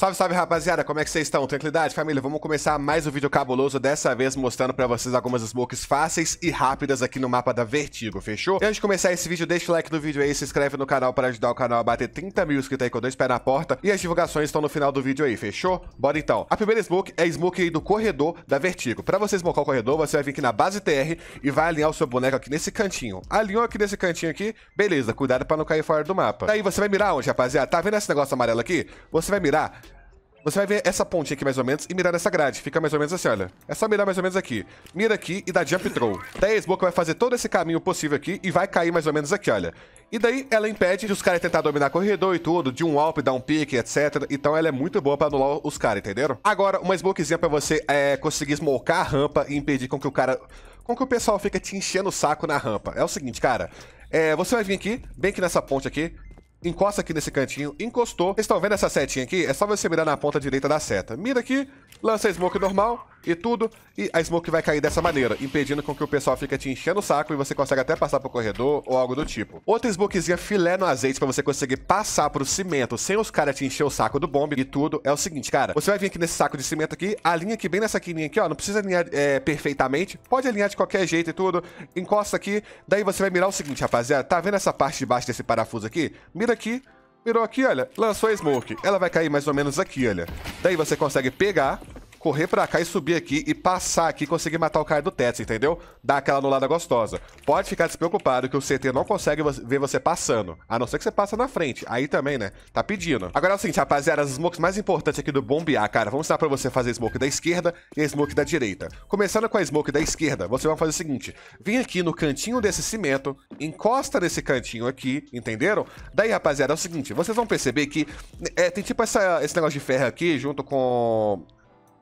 Salve, salve, rapaziada. Como é que vocês estão? Tranquilidade, família? Vamos começar mais um vídeo cabuloso, dessa vez mostrando pra vocês algumas smokes fáceis e rápidas aqui no mapa da Vertigo, fechou? E antes de começar esse vídeo, deixa o like no vídeo aí, se inscreve no canal pra ajudar o canal a bater 30 mil inscritos aí com dois pés na porta. E as divulgações estão no final do vídeo aí, fechou? Bora então. A primeira smoke é a smoke do corredor da Vertigo. Pra você smocar o corredor, você vai vir aqui na base TR e vai alinhar o seu boneco aqui nesse cantinho. Alinhou aqui nesse cantinho aqui, beleza, cuidado pra não cair fora do mapa. Aí você vai mirar onde, rapaziada? Tá vendo esse negócio amarelo aqui? Você vai mirar você vai ver essa ponte aqui mais ou menos e mirar nessa grade. Fica mais ou menos assim, olha. É só mirar mais ou menos aqui. Mira aqui e dá jump throw. Daí a Smoke vai fazer todo esse caminho possível aqui e vai cair mais ou menos aqui, olha. E daí ela impede de os caras tentar dominar corredor e tudo, de um alp, dar um pique, etc. Então ela é muito boa pra anular os caras, entenderam? Agora, uma smokezinha pra você é conseguir smocar a rampa e impedir com que o cara... Com que o pessoal fica te enchendo o saco na rampa. É o seguinte, cara. É, você vai vir aqui, bem aqui nessa ponte aqui, encosta aqui nesse cantinho, encostou. Vocês estão vendo essa setinha aqui? É só você mirar na ponta direita da seta. Mira aqui, lança a smoke normal, e tudo, e a smoke vai cair dessa maneira, impedindo com que o pessoal fique te enchendo o saco e você consegue até passar pro corredor ou algo do tipo. Outra smokezinha filé no azeite para você conseguir passar pro cimento sem os caras te encher o saco do bombe e tudo é o seguinte, cara. Você vai vir aqui nesse saco de cimento aqui, alinha aqui bem nessa quininha aqui, ó. Não precisa alinhar é, perfeitamente, pode alinhar de qualquer jeito e tudo. Encosta aqui, daí você vai mirar o seguinte, rapaziada. Tá vendo essa parte de baixo desse parafuso aqui? Mira aqui. Mirou aqui, olha, lançou a smoke. Ela vai cair mais ou menos aqui, olha. Daí você consegue pegar, correr pra cá e subir aqui e passar aqui e conseguir matar o cara do teto, entendeu? Dar aquela anulada gostosa. Pode ficar despreocupado que o CT não consegue ver você passando, a não ser que você passa na frente. Aí também, né? Tá pedindo. Agora é o seguinte, rapaziada, as smokes mais importantes aqui do bombear, cara, vamos ensinar pra você fazer smoke da esquerda e a smoke da direita. Começando com a smoke da esquerda, você vai fazer o seguinte, vem aqui no cantinho desse cimento, encosta nesse cantinho aqui, entenderam? Daí, rapaziada, é o seguinte, vocês vão perceber que é, tem tipo essa, esse negócio de ferro aqui junto com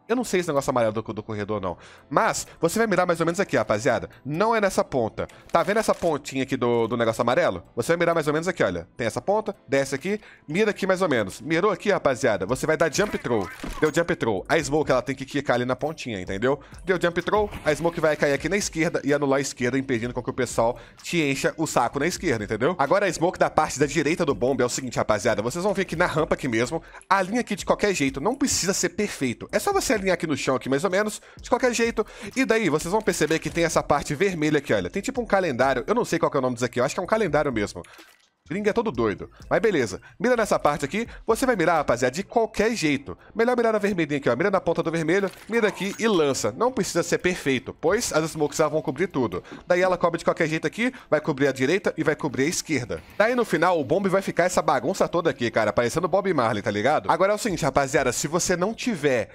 eu não sei esse negócio amarelo do, do corredor, não. Mas, você vai mirar mais ou menos aqui, rapaziada. Não é nessa ponta. Tá vendo essa pontinha aqui do, do negócio amarelo? Você vai mirar mais ou menos aqui, olha. Tem essa ponta, desce aqui, mira aqui mais ou menos. Mirou aqui, rapaziada, você vai dar jump throw. Deu jump throw. A smoke, ela tem que quicar ali na pontinha, entendeu? Deu jump throw, a smoke vai cair aqui na esquerda e anular a esquerda, impedindo com que o pessoal te encha o saco na esquerda, entendeu? Agora, a smoke da parte da direita do bombe é o seguinte, rapaziada. Vocês vão ver aqui na rampa aqui mesmo. A linha aqui, de qualquer jeito, não precisa ser perfeito. É só você linha aqui no chão, aqui mais ou menos, de qualquer jeito. E daí, vocês vão perceber que tem essa parte vermelha aqui, olha. Tem tipo um calendário, eu não sei qual é o nome disso aqui, eu acho que é um calendário mesmo. Gringo é todo doido. Mas beleza, mira nessa parte aqui, você vai mirar, rapaziada, de qualquer jeito. Melhor mirar na vermelhinha aqui, ó. Mira na ponta do vermelho, mira aqui e lança. Não precisa ser perfeito, pois as smokes vão cobrir tudo. Daí ela cobre de qualquer jeito aqui, vai cobrir a direita e vai cobrir a esquerda. Daí no final, o bombe vai ficar essa bagunça toda aqui, cara, parecendo Bob Marley, tá ligado? Agora é o seguinte, rapaziada, se você não tiver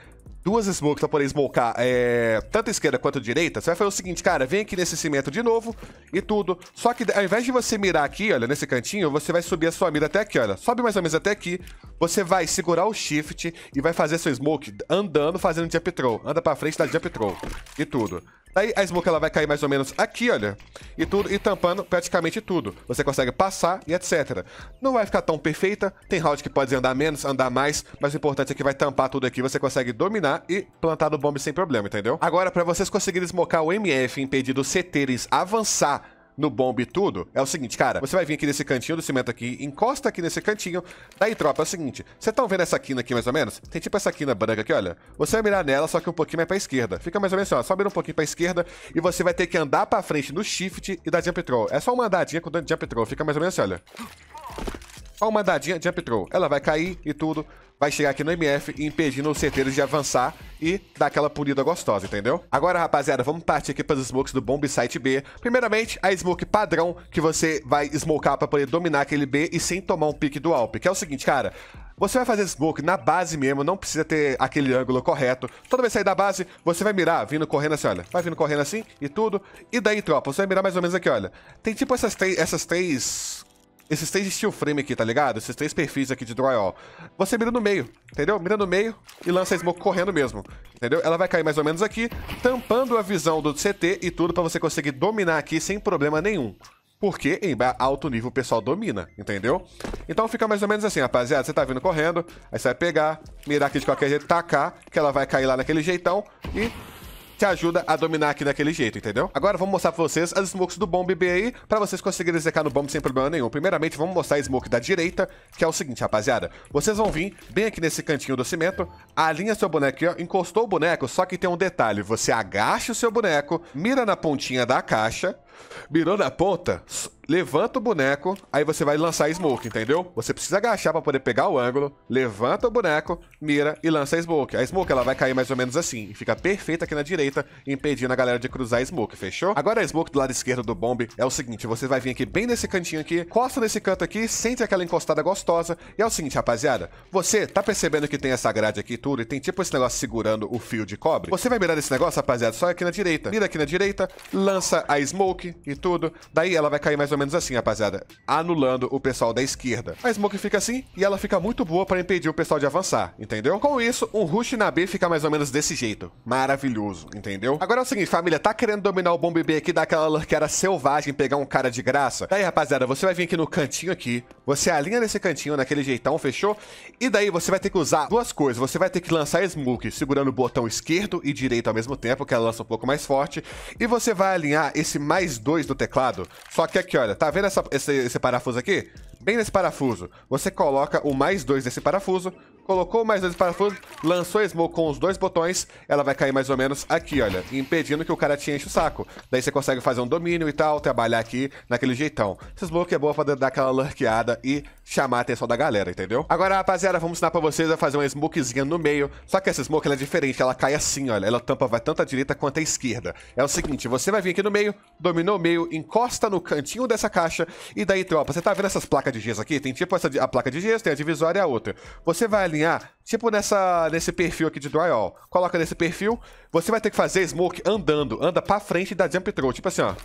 duas smokes pra então, poder smokear é, tanto esquerda quanto direita, você vai fazer o seguinte, cara, vem aqui nesse cimento de novo e tudo. Só que ao invés de você mirar aqui, olha, nesse cantinho, você vai subir a sua mira até aqui, olha. Sobe mais ou menos até aqui. Você vai segurar o shift e vai fazer seu smoke andando, fazendo jump throw. Anda pra frente, dá jump throw e tudo aí a smoke ela vai cair mais ou menos aqui, olha. E tudo, e tampando praticamente tudo. Você consegue passar e etc. Não vai ficar tão perfeita. Tem round que pode andar menos, andar mais. Mas o importante é que vai tampar tudo aqui. Você consegue dominar e plantar no bomb sem problema, entendeu? Agora, para vocês conseguirem smocar o MF impedindo impedir dos avançar no bombe e tudo, é o seguinte, cara, você vai vir aqui nesse cantinho do cimento aqui, encosta aqui nesse cantinho, daí, tropa, é o seguinte, vocês estão tá vendo essa quina aqui mais ou menos? Tem tipo essa quina branca aqui, olha, você vai mirar nela, só que um pouquinho mais pra esquerda, fica mais ou menos assim, ó, só mira um pouquinho pra esquerda e você vai ter que andar pra frente no shift e dar jump troll, é só uma andadinha com jump troll, fica mais ou menos assim, olha. Ó uma andadinha, jump troll, ela vai cair e tudo, vai chegar aqui no MF impedindo os certeiros de avançar e dar aquela punida gostosa, entendeu? Agora, rapaziada, vamos partir aqui para os smokes do Bomb Site B. Primeiramente, a smoke padrão que você vai smokear para poder dominar aquele B e sem tomar um pique do Alp, que é o seguinte, cara... Você vai fazer smoke na base mesmo, não precisa ter aquele ângulo correto. Toda vez que sair da base, você vai mirar vindo correndo assim, olha. Vai vindo correndo assim e tudo. E daí, tropa, você vai mirar mais ou menos aqui, olha. Tem tipo essas, essas três esses três steel frame aqui, tá ligado? Esses três perfis aqui de drywall Você mira no meio, entendeu? Mira no meio e lança a smoke correndo mesmo, entendeu? Ela vai cair mais ou menos aqui, tampando a visão do CT e tudo pra você conseguir dominar aqui sem problema nenhum. Porque em alto nível o pessoal domina, entendeu? Então fica mais ou menos assim, rapaziada. Você tá vindo correndo, aí você vai pegar, mirar aqui de qualquer jeito, tacar, que ela vai cair lá naquele jeitão e te ajuda a dominar aqui daquele jeito, entendeu? Agora vamos mostrar pra vocês as smokes do Bomb aí, pra vocês conseguirem secar no Bomb sem problema nenhum. Primeiramente, vamos mostrar a smoke da direita, que é o seguinte, rapaziada. Vocês vão vir bem aqui nesse cantinho do cimento, alinha seu boneco aqui, ó, encostou o boneco, só que tem um detalhe. Você agacha o seu boneco, mira na pontinha da caixa, Mirou na ponta, levanta o boneco, aí você vai lançar a smoke, entendeu? Você precisa agachar para poder pegar o ângulo, levanta o boneco, mira e lança a smoke. A smoke ela vai cair mais ou menos assim, e fica perfeita aqui na direita, impedindo a galera de cruzar a smoke, fechou? Agora a smoke do lado esquerdo do bomb é o seguinte, você vai vir aqui bem nesse cantinho aqui, costa nesse canto aqui, sente aquela encostada gostosa, e é o seguinte, rapaziada, você tá percebendo que tem essa grade aqui tudo, e tem tipo esse negócio segurando o fio de cobre? Você vai mirar esse negócio, rapaziada, só aqui na direita, mira aqui na direita, lança a smoke, Smoke e tudo. Daí ela vai cair mais ou menos assim, rapaziada. Anulando o pessoal da esquerda. A Smoke fica assim e ela fica muito boa para impedir o pessoal de avançar, entendeu? Com isso, um rush na B fica mais ou menos desse jeito. Maravilhoso, entendeu? Agora é o seguinte, família. Tá querendo dominar o bomb B aqui, dar aquela era selvagem, pegar um cara de graça? Daí, rapaziada, você vai vir aqui no cantinho aqui. Você alinha nesse cantinho, naquele jeitão, fechou? E daí você vai ter que usar duas coisas. Você vai ter que lançar a Smoke segurando o botão esquerdo e direito ao mesmo tempo, que ela lança um pouco mais forte. E você vai alinhar esse mais mais dois do teclado. Só que aqui, olha, tá vendo essa, esse, esse parafuso aqui? Bem nesse parafuso, você coloca o mais dois desse parafuso colocou mais dois parafusos, lançou a smoke com os dois botões, ela vai cair mais ou menos aqui, olha, impedindo que o cara te enche o saco. Daí você consegue fazer um domínio e tal, trabalhar aqui naquele jeitão. Essa smoke é boa pra dar aquela lurkeada e chamar a atenção da galera, entendeu? Agora, rapaziada, vamos ensinar pra vocês a fazer uma smokezinha no meio, só que essa smoke ela é diferente, ela cai assim, olha, ela tampa vai tanto à direita quanto à esquerda. É o seguinte, você vai vir aqui no meio, dominou o meio, encosta no cantinho dessa caixa e daí, tropa, você tá vendo essas placas de gesso aqui? Tem tipo essa, a placa de gesso, tem a divisória e a outra. Você vai alinhar, tipo nessa, nesse perfil aqui de drywall. Coloca nesse perfil, você vai ter que fazer smoke andando. Anda pra frente e dá jump throw, tipo assim, ó.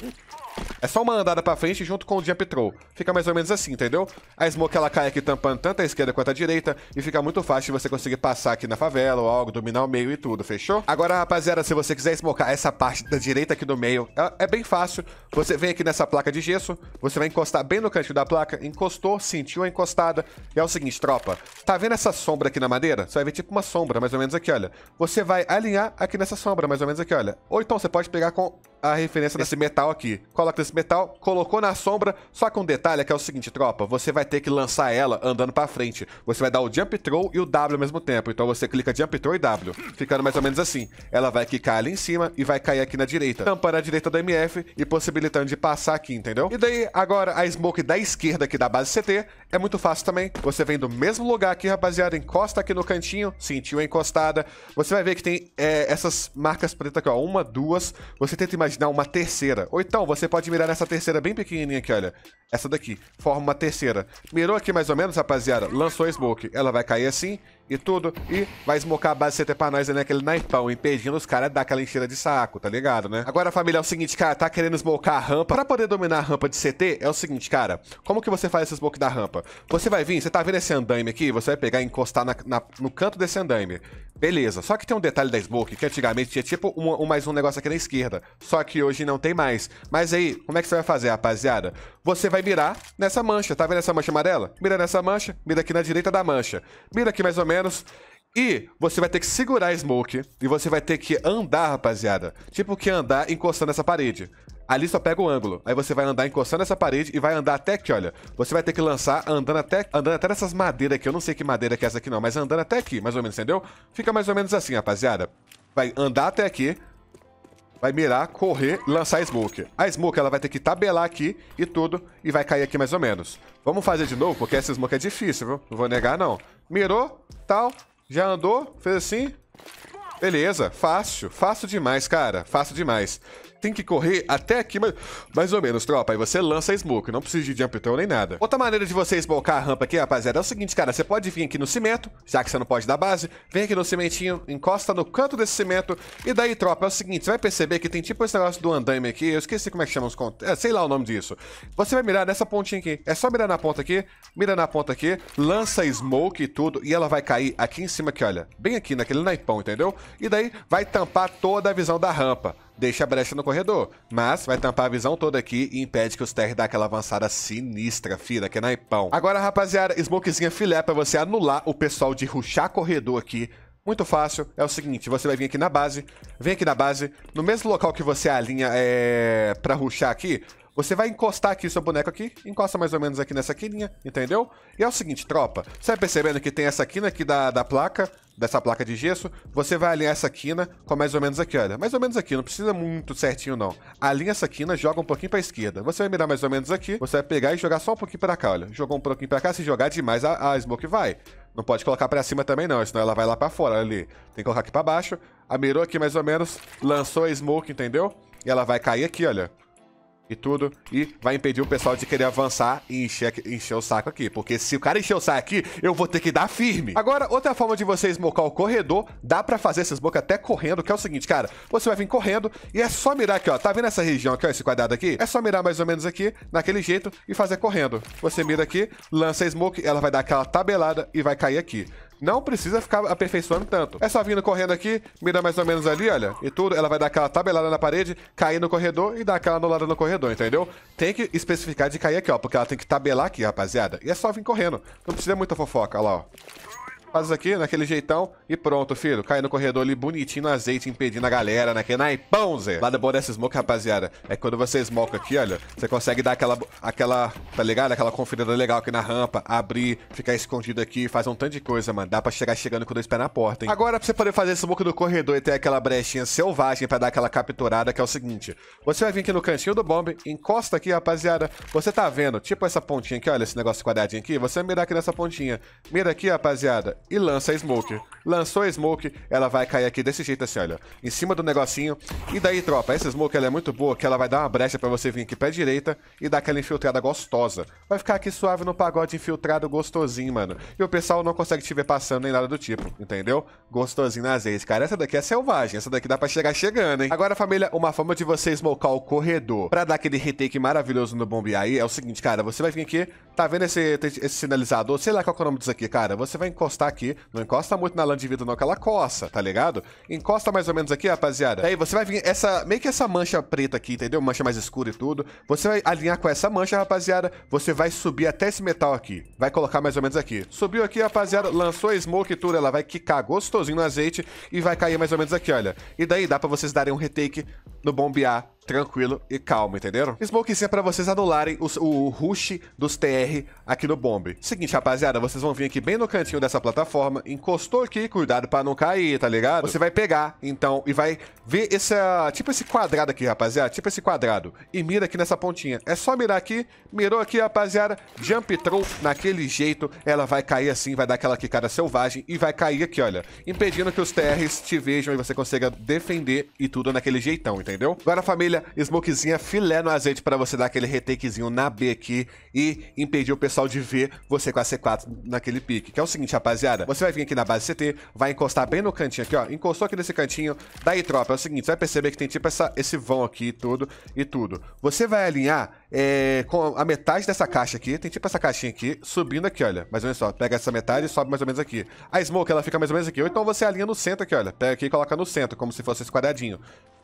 É só uma andada pra frente junto com o jump throw. Fica mais ou menos assim, entendeu? A smoke ela cai aqui tampando tanto a esquerda quanto a direita e fica muito fácil você conseguir passar aqui na favela ou algo, dominar o meio e tudo, fechou? Agora, rapaziada, se você quiser smocar essa parte da direita aqui do meio, é, é bem fácil. Você vem aqui nessa placa de gesso, você vai encostar bem no canto da placa, encostou, sentiu a encostada. E é o seguinte, tropa, tá vendo essa sombra sombra aqui na madeira, você vai ver tipo uma sombra, mais ou menos aqui, olha. Você vai alinhar aqui nessa sombra, mais ou menos aqui, olha. Ou então você pode pegar com a referência desse metal aqui. Coloca esse metal, colocou na sombra, só com um detalhe é que é o seguinte, tropa, você vai ter que lançar ela andando pra frente. Você vai dar o jump throw e o W ao mesmo tempo, então você clica jump throw e W, ficando mais ou menos assim. Ela vai quicar ali em cima e vai cair aqui na direita, tampando a direita do MF e possibilitando de passar aqui, entendeu? E daí, agora, a smoke da esquerda aqui da base CT é muito fácil também. Você vem do mesmo lugar aqui, rapaziada, encosta aqui no cantinho, sentiu a encostada, você vai ver que tem é, essas marcas pretas aqui, ó, uma, duas, você tenta imaginar imaginar uma terceira. Ou então, você pode mirar nessa terceira bem pequenininha aqui, olha. Essa daqui. Forma uma terceira. Mirou aqui mais ou menos, rapaziada. Lançou a smoke. Ela vai cair assim e tudo. E vai smocar a base CT pra nós ali né? naquele naipão, impedindo os caras daquela enchida de saco, tá ligado, né? Agora, família, é o seguinte, cara, tá querendo smocar a rampa. Pra poder dominar a rampa de CT, é o seguinte, cara, como que você faz esse smoke da rampa? Você vai vir, você tá vendo esse andaime aqui? Você vai pegar e encostar na, na, no canto desse andaime. Beleza, só que tem um detalhe da smoke, que antigamente tinha tipo um, um mais um negócio aqui na esquerda. Só que hoje não tem mais. Mas aí, como é que você vai fazer, rapaziada? Você vai mirar nessa mancha, tá vendo essa mancha amarela? Mira nessa mancha, mira aqui na direita da mancha. Mira aqui mais ou menos menos. E você vai ter que segurar a smoke e você vai ter que andar, rapaziada. Tipo que andar encostando essa parede. Ali só pega o ângulo. Aí você vai andar encostando essa parede e vai andar até aqui, olha. Você vai ter que lançar andando até, andando até nessas madeiras aqui. Eu não sei que madeira que é essa aqui não, mas andando até aqui, mais ou menos, entendeu? Fica mais ou menos assim, rapaziada. Vai andar até aqui, vai mirar, correr, lançar a smoke. A smoke ela vai ter que tabelar aqui e tudo, e vai cair aqui mais ou menos. Vamos fazer de novo, porque essa smoke é difícil, viu? Não vou negar, não. Mirou, tal, já andou, fez assim. Beleza, fácil, fácil demais, cara, fácil demais tem que correr até aqui, mas mais ou menos, tropa. Aí você lança a smoke, não precisa de jump nem nada. Outra maneira de você smokear a rampa aqui, rapaziada, é o seguinte, cara. Você pode vir aqui no cimento, já que você não pode dar base. Vem aqui no cimentinho, encosta no canto desse cimento. E daí, tropa, é o seguinte, você vai perceber que tem tipo esse negócio do andaime aqui. Eu esqueci como é que chama os contos. É, sei lá o nome disso. Você vai mirar nessa pontinha aqui. É só mirar na ponta aqui, mira na ponta aqui, lança smoke e tudo. E ela vai cair aqui em cima aqui, olha. Bem aqui, naquele naipão, entendeu? E daí vai tampar toda a visão da rampa deixa a brecha no corredor. Mas vai tampar a visão toda aqui e impede que os TR dá aquela avançada sinistra, filha, que é naipão. Agora, rapaziada, smokezinha filé pra você anular o pessoal de ruxar corredor aqui muito fácil. É o seguinte, você vai vir aqui na base, vem aqui na base, no mesmo local que você alinha é, pra ruxar aqui, você vai encostar aqui seu boneco aqui, encosta mais ou menos aqui nessa quininha, entendeu? E é o seguinte, tropa, você vai percebendo que tem essa quina aqui da, da placa, dessa placa de gesso, você vai alinhar essa quina com mais ou menos aqui, olha. Mais ou menos aqui, não precisa muito certinho não. Alinha essa quina, joga um pouquinho pra esquerda. Você vai mirar mais ou menos aqui, você vai pegar e jogar só um pouquinho pra cá, olha. Jogou um pouquinho pra cá, se jogar demais, a, a smoke vai. Não pode colocar pra cima também não, senão ela vai lá pra fora, ali. Tem que colocar aqui pra baixo. Amirou aqui mais ou menos, lançou a smoke, entendeu? E ela vai cair aqui, olha e tudo, e vai impedir o pessoal de querer avançar e encher, encher o saco aqui. Porque se o cara encher o saco aqui, eu vou ter que dar firme. Agora, outra forma de você esmocar o corredor, dá pra fazer esse smoke até correndo, que é o seguinte, cara, você vai vir correndo e é só mirar aqui, ó, tá vendo essa região aqui, ó, esse quadrado aqui? É só mirar mais ou menos aqui, naquele jeito, e fazer correndo. Você mira aqui, lança a smoke, ela vai dar aquela tabelada e vai cair aqui. Não precisa ficar aperfeiçoando tanto. É só vindo correndo aqui, mira mais ou menos ali, olha, e tudo. Ela vai dar aquela tabelada na parede, cair no corredor e dar aquela anulada no corredor, entendeu? Tem que especificar de cair aqui, ó, porque ela tem que tabelar aqui, rapaziada. E é só vir correndo. Não precisa muita fofoca, olha lá, ó faz aqui, naquele jeitão, e pronto, filho. Cai no corredor ali, bonitinho no azeite, impedindo a galera, naquele né? naipão, Zé. Lá bom dessa smoke, rapaziada, é que quando você smoke aqui, olha, você consegue dar aquela, aquela, tá ligado? Aquela conferida legal aqui na rampa, abrir, ficar escondido aqui, fazer um tanto de coisa, mano. Dá pra chegar chegando com dois pés na porta, hein? Agora, pra você poder fazer smoke do corredor e ter aquela brechinha selvagem pra dar aquela capturada, que é o seguinte. Você vai vir aqui no cantinho do bombe, encosta aqui, rapaziada. Você tá vendo, tipo essa pontinha aqui, olha, esse negócio quadradinho aqui. Você mira aqui nessa pontinha. Mira aqui, rapaziada e lança a Smoke. Lançou a Smoke, ela vai cair aqui desse jeito assim, olha. Em cima do negocinho. E daí, tropa, essa Smoke ela é muito boa, que ela vai dar uma brecha pra você vir aqui pé direita e dar aquela infiltrada gostosa. Vai ficar aqui suave no pagode infiltrado gostosinho, mano. E o pessoal não consegue te ver passando nem nada do tipo, entendeu? Gostosinho nas vezes, cara. Essa daqui é selvagem, essa daqui dá pra chegar chegando, hein? Agora, família, uma forma de você smocar o corredor pra dar aquele retake maravilhoso no bombear aí é o seguinte, cara. Você vai vir aqui, Tá vendo esse, esse sinalizador? Sei lá qual é o nome disso aqui, cara. Você vai encostar aqui. Não encosta muito na lã de vidro não, que ela coça, tá ligado? Encosta mais ou menos aqui, rapaziada. Aí você vai vir essa... Meio que essa mancha preta aqui, entendeu? Mancha mais escura e tudo. Você vai alinhar com essa mancha, rapaziada. Você vai subir até esse metal aqui. Vai colocar mais ou menos aqui. Subiu aqui, rapaziada. Lançou a smoke e tudo. Ela vai quicar gostosinho no azeite e vai cair mais ou menos aqui, olha. E daí dá pra vocês darem um retake no bombear tranquilo e calmo, entenderam? Smokezinha é pra vocês anularem o rush dos TR aqui no bombe. Seguinte, rapaziada, vocês vão vir aqui bem no cantinho dessa plataforma, encostou aqui, cuidado pra não cair, tá ligado? Você vai pegar, então, e vai ver esse, ah, tipo esse quadrado aqui, rapaziada, tipo esse quadrado, e mira aqui nessa pontinha. É só mirar aqui, mirou aqui, rapaziada, jump throw, naquele jeito, ela vai cair assim, vai dar aquela quicada selvagem e vai cair aqui, olha, impedindo que os TRs te vejam e você consiga defender e tudo naquele jeitão, entendeu? Agora, família, maravilha. Smokezinha filé no azeite para você dar aquele retakezinho na B aqui e impedir o pessoal de ver você com a C4 naquele pique. Que é o seguinte, rapaziada. Você vai vir aqui na base CT, vai encostar bem no cantinho aqui, ó. Encostou aqui nesse cantinho. Daí, tropa, é o seguinte. Você vai perceber que tem tipo essa, esse vão aqui e tudo, e tudo. Você vai alinhar é, com a metade dessa caixa aqui. Tem tipo essa caixinha aqui, subindo aqui, olha. Mais ou menos só. Pega essa metade e sobe mais ou menos aqui. A smoke, ela fica mais ou menos aqui. Ou então você alinha no centro aqui, olha. Pega aqui e coloca no centro, como se fosse esse quadradinho.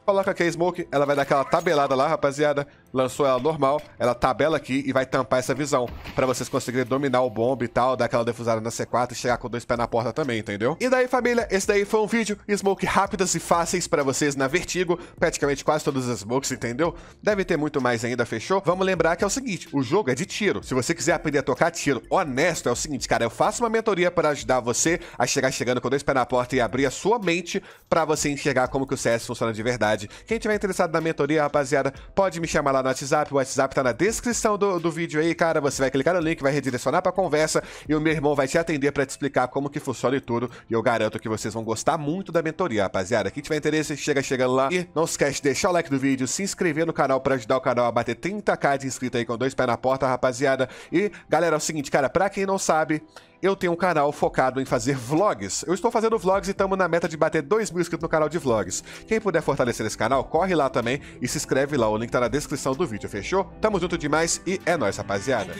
Coloca aqui a Smoke, ela vai dar aquela tabelada lá, rapaziada lançou ela normal, ela tabela aqui e vai tampar essa visão, para vocês conseguirem dominar o bomb e tal, dar aquela defusada na C4 e chegar com dois pés na porta também, entendeu? E daí, família, esse daí foi um vídeo smoke rápidas e fáceis para vocês na Vertigo, praticamente quase todas as smokes, entendeu? Deve ter muito mais ainda, fechou? Vamos lembrar que é o seguinte, o jogo é de tiro. Se você quiser aprender a tocar tiro honesto, é o seguinte, cara, eu faço uma mentoria para ajudar você a chegar chegando com dois pés na porta e abrir a sua mente para você enxergar como que o CS funciona de verdade. Quem tiver interessado na mentoria, rapaziada, pode me chamar lá no WhatsApp, o WhatsApp tá na descrição do, do vídeo aí, cara. Você vai clicar no link, vai redirecionar pra conversa e o meu irmão vai te atender para te explicar como que funciona e tudo. E eu garanto que vocês vão gostar muito da mentoria, rapaziada. Quem tiver interesse, chega chegando lá. E não esquece de deixar o like do vídeo, se inscrever no canal para ajudar o canal a bater 30k de inscritos aí com dois pés na porta, rapaziada. E, galera, é o seguinte, cara, pra quem não sabe, eu tenho um canal focado em fazer vlogs. Eu estou fazendo vlogs e estamos na meta de bater 2 mil inscritos no canal de vlogs. Quem puder fortalecer esse canal, corre lá também e se inscreve lá. O link tá na descrição do vídeo, fechou? Tamo junto demais e é nóis, rapaziada.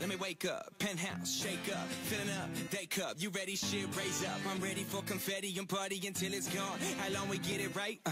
Let me wake up, penthouse, shake up, filling up, day cup. You ready? Shit, raise up. I'm ready for confetti and party until it's gone. How long we get it right? Uh